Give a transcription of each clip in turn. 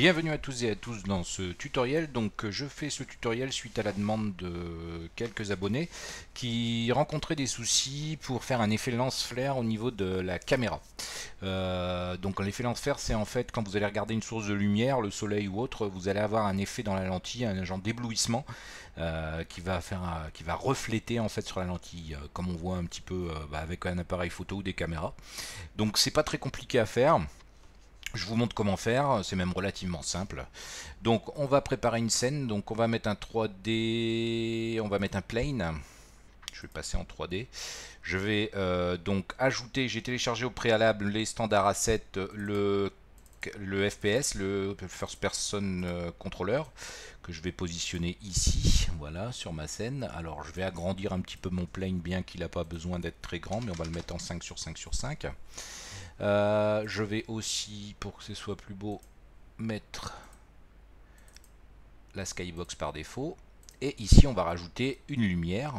Bienvenue à tous et à tous dans ce tutoriel. Donc euh, je fais ce tutoriel suite à la demande de quelques abonnés qui rencontraient des soucis pour faire un effet lance-flair au niveau de la caméra. Euh, donc l'effet lance-flair c'est en fait quand vous allez regarder une source de lumière, le soleil ou autre, vous allez avoir un effet dans la lentille, un genre d'éblouissement euh, qui va faire qui va refléter en fait sur la lentille, comme on voit un petit peu bah, avec un appareil photo ou des caméras. Donc c'est pas très compliqué à faire. Je vous montre comment faire, c'est même relativement simple. Donc on va préparer une scène, donc on va mettre un 3D, on va mettre un plane. Je vais passer en 3D. Je vais euh, donc ajouter, j'ai téléchargé au préalable les standards à 7, le, le FPS, le First Person euh, Controller, que je vais positionner ici, voilà, sur ma scène. Alors je vais agrandir un petit peu mon plane, bien qu'il n'a pas besoin d'être très grand, mais on va le mettre en 5 sur 5 sur 5. Euh, je vais aussi, pour que ce soit plus beau, mettre la skybox par défaut. Et ici, on va rajouter une lumière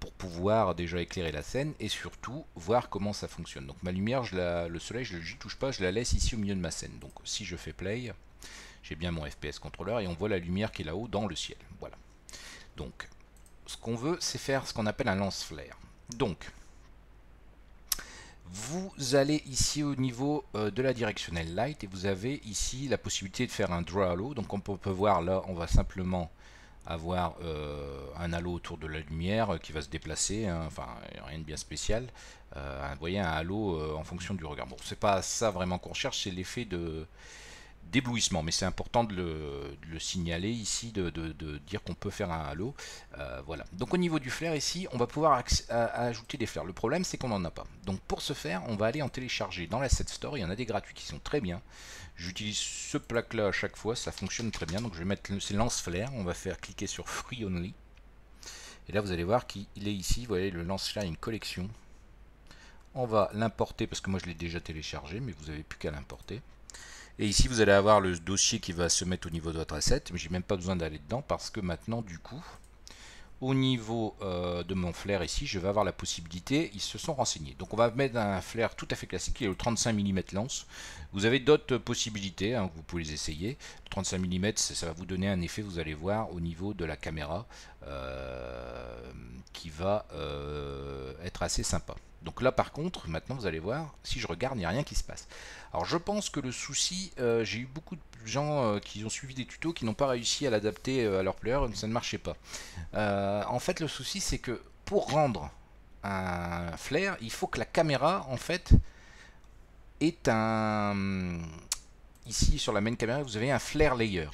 pour pouvoir déjà éclairer la scène et surtout voir comment ça fonctionne. Donc ma lumière, le soleil, je ne touche pas, je la laisse ici au milieu de ma scène. Donc si je fais play, j'ai bien mon FPS contrôleur et on voit la lumière qui est là-haut dans le ciel. Voilà. Donc ce qu'on veut, c'est faire ce qu'on appelle un lance flare Donc vous allez ici au niveau euh, de la directionnelle light et vous avez ici la possibilité de faire un draw halo. Donc on peut, voir là, on va simplement avoir euh, un halo autour de la lumière euh, qui va se déplacer, hein, enfin rien de bien spécial. vous voyez un halo en fonction du regard. Bon, c'est pas ça vraiment qu'on recherche, c'est l'effet de d'éblouissement. Mais c'est important de le, signaler ici, de, dire qu'on peut faire un halo. Euh, voilà. Donc au niveau du flair ici, on va pouvoir euh, ajouter des flairs. Le problème, c'est qu'on n'en a pas. Donc pour ce faire, on va aller en télécharger dans la l'asset store. Il y en a des gratuits qui sont très bien. J'utilise ce plaque-là à chaque fois, ça fonctionne très bien. Donc je vais mettre le lance-flair. On va faire cliquer sur Free Only. Et là, vous allez voir qu'il est ici. Vous voyez, le lance-flair, une collection on va l'importer parce que moi je l'ai déjà téléchargé mais vous n'avez plus qu'à l'importer et ici, vous allez avoir le dossier qui va se mettre au niveau de votre asset. Mais j'ai même pas besoin d'aller dedans parce que maintenant, du coup, au niveau euh, de mon flair ici, je vais avoir la possibilité. Ils se sont renseignés. Donc, on va mettre un flair tout à fait classique qui est le 35 mm lance. Vous avez d'autres possibilités. Hein, vous pouvez les essayer. Le 35 mm, ça va vous donner un effet, vous allez voir, au niveau de la caméra euh, qui va euh, être assez sympa. Donc là par contre, maintenant vous allez voir, si je regarde, il n'y a rien qui se passe. Alors je pense que le souci, euh, j'ai eu beaucoup de gens euh, qui ont suivi des tutos qui n'ont pas réussi à l'adapter euh, à leur player, ça ne marchait pas. en fait le souci c'est que pour rendre un flair, il faut que la caméra en fait est un... Hum, ici sur la main caméra vous avez un flair layer.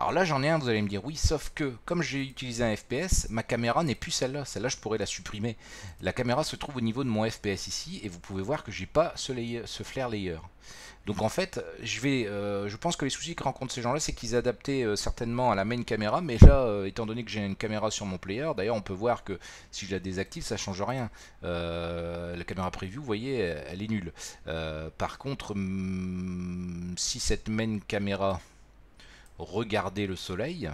Alors là, j'en ai un, vous allez me dire, oui, sauf que, comme j'ai utilisé un FPS, ma caméra n'est plus celle-là. Celle-là, je pourrais la supprimer. La caméra se trouve au niveau de mon FPS ici, et vous pouvez voir que j'ai pas ce, flare layer. Donc en fait, euh, je, pense que les soucis que rencontrent ces gens-là, c'est qu'ils adaptaient euh, certainement à la main caméra, mais là, euh, étant donné que j'ai une caméra sur mon player, d'ailleurs on peut voir que si je la désactive, ça change rien. la caméra preview, vous voyez, elle, est nulle. par contre, hmm, si cette main caméra regarder le soleil.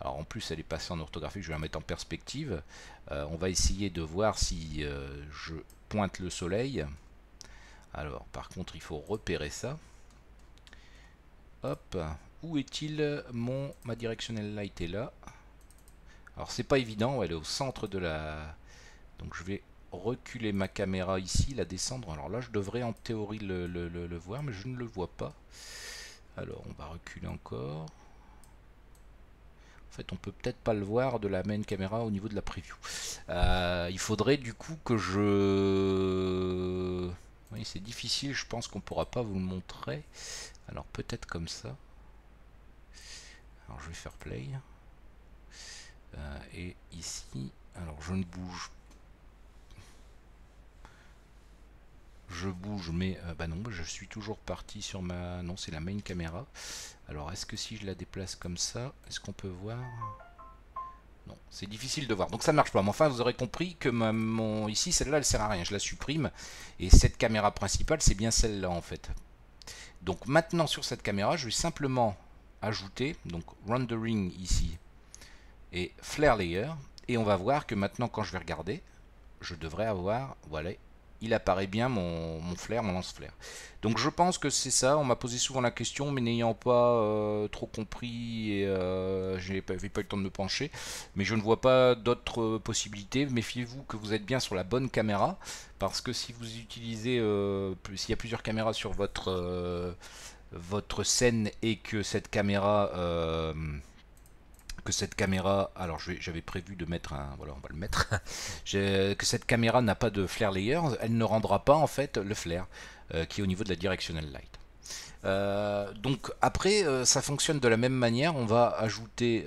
Alors en plus elle est passée en orthographie je vais la mettre en perspective. Euh, on va essayer de voir si euh, je pointe le soleil. Alors par contre il faut repérer ça. Hop, où est-il mon ma directionnelle light est là. Alors c'est pas évident, elle est au centre de la... Donc je vais reculer ma caméra ici, la descendre. Alors là je devrais en théorie le voir, mais je ne le vois pas. Alors on va reculer encore. En fait, on peut peut-être pas le voir de la main caméra au niveau de la preview. Euh, il faudrait du coup que je... Oui, c'est difficile, je pense qu'on pourra pas vous le montrer. Alors peut-être comme ça. Alors je vais faire play. Euh, et ici, alors je ne bouge pas... je bouge, mais euh, bah non, je suis toujours parti sur ma... Non, c'est la main caméra. Alors, est-ce que si je la déplace comme ça, est-ce qu'on peut voir Non, c'est difficile de voir. Donc ça ne marche pas. Mais enfin, vous aurez compris que ma, mon... ici, celle-là, elle sert à rien. Je la supprime. Et cette caméra principale, c'est bien celle-là, en fait. Donc maintenant, sur cette caméra, je vais simplement ajouter, donc rendering ici, et flare layer. Et on va voir que maintenant, quand je vais regarder, je devrais avoir, voilà, il apparaît bien mon, flair, mon lance-flair. Donc je pense que c'est ça, on m'a posé souvent la question, mais n'ayant pas euh, trop compris, et, euh, je n'ai pas, eu le temps de me pencher, mais je ne vois pas d'autres possibilités. Méfiez-vous que vous êtes bien sur la bonne caméra, parce que si vous utilisez, euh, plus s'il y a plusieurs caméras sur votre, votre scène et que cette caméra que cette caméra, alors j'avais prévu de mettre un, voilà on va le mettre, que cette caméra n'a pas de flare layer, elle ne rendra pas en fait le flare euh, qui est au niveau de la directional light. Euh, donc après euh, ça fonctionne de la même manière, on va ajouter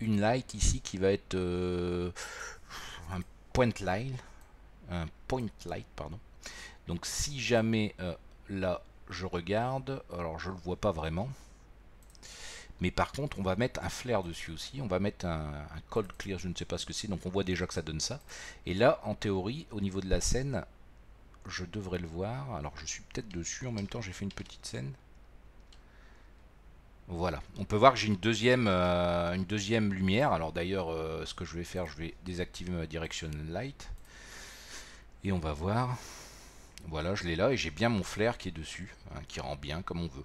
une light ici qui va être un point light, un point light pardon. Donc si jamais là je regarde, alors je le vois pas vraiment. Mais par contre, on va mettre un flair dessus aussi. On va mettre un, cold clear, je ne sais pas ce que c'est. Donc on voit déjà que ça donne ça. Et là, en théorie, au niveau de la scène, je devrais le voir. Alors je suis peut-être dessus. En même temps, j'ai fait une petite scène. Voilà, on peut voir que j'ai une deuxième, euh, une deuxième lumière. Alors d'ailleurs, euh, ce que je vais faire, je vais désactiver ma direction light. Et on va voir. Voilà, je l'ai là et j'ai bien mon flair qui est dessus, hein, qui rend bien comme on veut.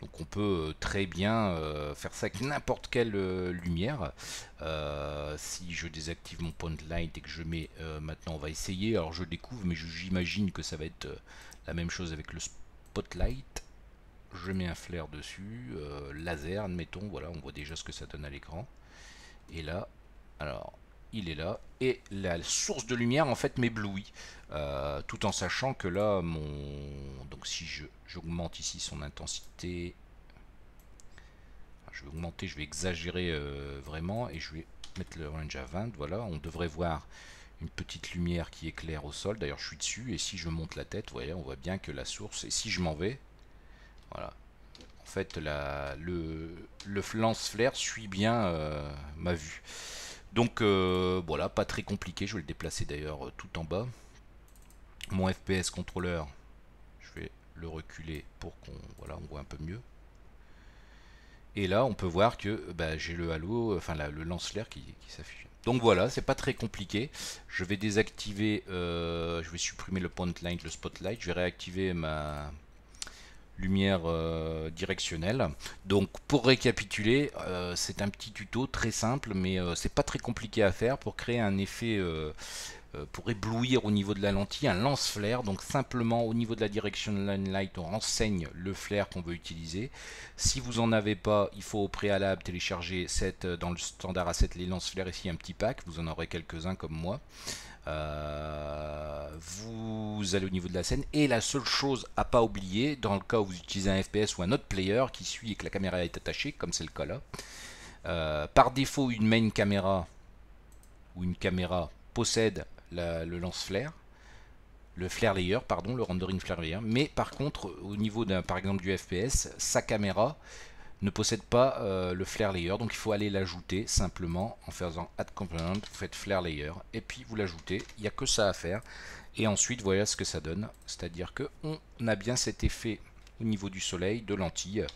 Donc on peut euh, très bien euh, faire ça avec n'importe quelle euh, lumière. si je désactive mon point light et que je mets maintenant on va essayer, alors je découvre mais j'imagine que ça va être la même chose avec le spotlight. Je mets un flair dessus, laser admettons, voilà on voit déjà ce que ça donne à l'écran. Et là, alors il est là, et la source de lumière en fait m'éblouit, euh, tout en sachant que là, mon donc si j'augmente ici son intensité, je vais augmenter, je vais exagérer euh, vraiment, et je vais mettre le range à 20, voilà, on devrait voir une petite lumière qui éclaire au sol, d'ailleurs je suis dessus, et si je monte la tête, vous voyez, on voit bien que la source, et si je m'en vais, voilà, en fait la, le, le lance-flair suit bien euh, ma vue. Donc euh, voilà, pas très compliqué. Je vais le déplacer d'ailleurs euh, tout en bas. Mon FPS contrôleur, je vais le reculer pour qu'on voilà, on voit un peu mieux. Et là, on peut voir que bah, j'ai le halo, euh, enfin le lance-l'air qui, s'affiche. Donc voilà, c'est pas très compliqué. Je vais désactiver, je vais supprimer le point light, le spotlight. Je vais réactiver ma, lumière euh, directionnelle. Donc pour récapituler, euh, c'est un petit tuto très simple, mais euh, c'est pas très compliqué à faire pour créer un effet, pour éblouir au niveau de la lentille, un lance-flair. Donc simplement au niveau de la direction line light, on renseigne le flair qu'on veut utiliser. Si vous en avez pas, il faut au préalable télécharger cette, dans le standard 7 les lance-flair ici un petit pack. Vous en aurez quelques-uns comme moi. Euh, vous allez au niveau de la scène et la seule chose à pas oublier dans le cas où vous utilisez un FPS ou un autre player qui suit et que la caméra est attachée comme c'est le cas là euh, par défaut une main caméra ou une caméra possède le lance flare le flare layer pardon le rendering flare layer mais par contre au niveau d'un par exemple du FPS sa caméra ne possède pas euh, le flare layer, donc il faut aller l'ajouter simplement en faisant add component, vous faites flare layer, et puis vous l'ajoutez, il n'y a que ça à faire, et ensuite voilà ce que ça donne, c'est-à-dire que on a bien cet effet au niveau du soleil, de lentille, euh,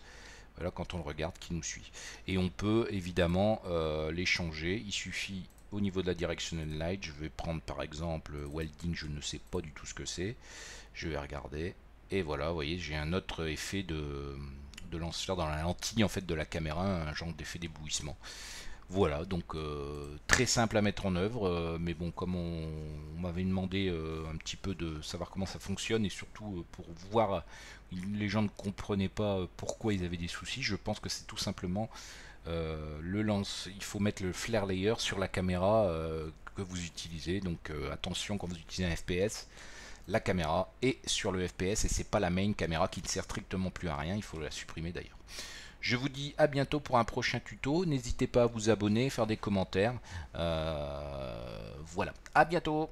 voilà quand on le regarde qui nous suit. Et on peut évidemment euh, les changer, il suffit au niveau de la directional light, je vais prendre par exemple Welding, je ne sais pas du tout ce que c'est, je vais regarder, et voilà, vous voyez, j'ai un autre effet de de lancer dans la lentille en fait de la caméra, un genre d'effet d'éblouissement. Voilà, donc euh, très simple à mettre en œuvre, euh, mais bon, comme on, m'avait demandé euh, un petit peu de savoir comment ça fonctionne et surtout pour voir, les gens ne comprenaient pas pourquoi ils avaient des soucis. Je pense que c'est tout simplement le lance. Il faut mettre le flare layer sur la caméra que vous utilisez. Donc attention quand vous utilisez un FPS, la caméra est sur le FPS et c'est pas la main caméra qui ne sert strictement plus à rien, il faut la supprimer d'ailleurs. Je vous dis à bientôt pour un prochain tuto, n'hésitez pas à vous abonner, faire des commentaires, euh, voilà, à bientôt